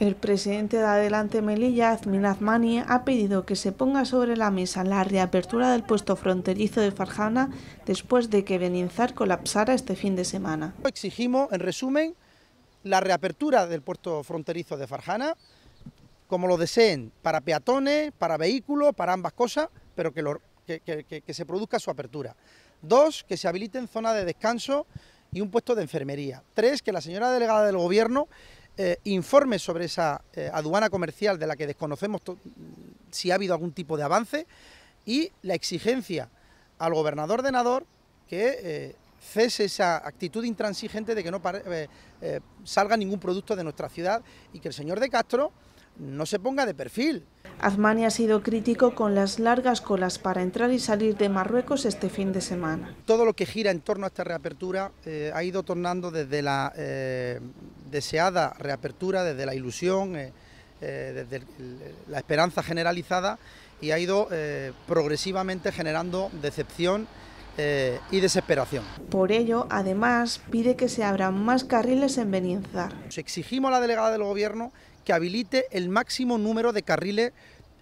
El presidente de Adelante Melilla, Azmin Azmani, ha pedido que se ponga sobre la mesa la reapertura del puesto fronterizo de Farjana después de que Beninzar colapsara este fin de semana. Exigimos, en resumen, la reapertura del puesto fronterizo de Farjana, como lo deseen, para peatones, para vehículos, para ambas cosas, pero que, que se produzca su apertura. Dos, que se habiliten zona de descanso y un puesto de enfermería. Tres, que la señora delegada del Gobierno eh, .informe informes sobre esa eh, aduana comercial de la que desconocemos si ha habido algún tipo de avance y la exigencia al gobernador de Nador que eh, cese esa actitud intransigente de que no salga ningún producto de nuestra ciudad y que el señor de Castro no se ponga de perfil. Azmani ha sido crítico con las largas colas para entrar y salir de Marruecos este fin de semana. Todo lo que gira en torno a esta reapertura eh, ha ido tornando desde la eh, deseada reapertura, desde la ilusión, eh, desde la esperanza generalizada y ha ido progresivamente generando decepción y desesperación. Por ello, además, pide que se abran más carriles en Benienzar. Exigimos a la delegada del Gobierno que habilite el máximo número de carriles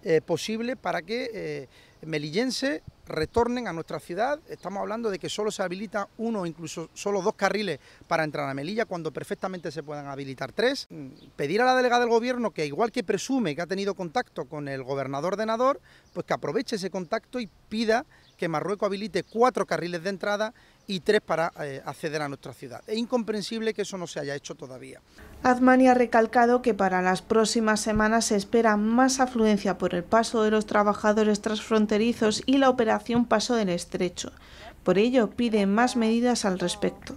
eh, posible para que eh, melillenses retornen a nuestra ciudad. Estamos hablando de que solo se habilita uno, incluso solo dos carriles para entrar a Melilla, cuando perfectamente se puedan habilitar tres. Pedir a la delegada del gobierno que, igual que presume que ha tenido contacto con el gobernador de Nador, pues que aproveche ese contacto y pida que Marruecos habilite cuatro carriles de entrada y tres para eh, acceder a nuestra ciudad. Es incomprensible que eso no se haya hecho todavía. Azmani ha recalcado que para las próximas semanas se espera más afluencia por el paso de los trabajadores transfronterizos y la operación Paso del Estrecho. Por ello, pide más medidas al respecto.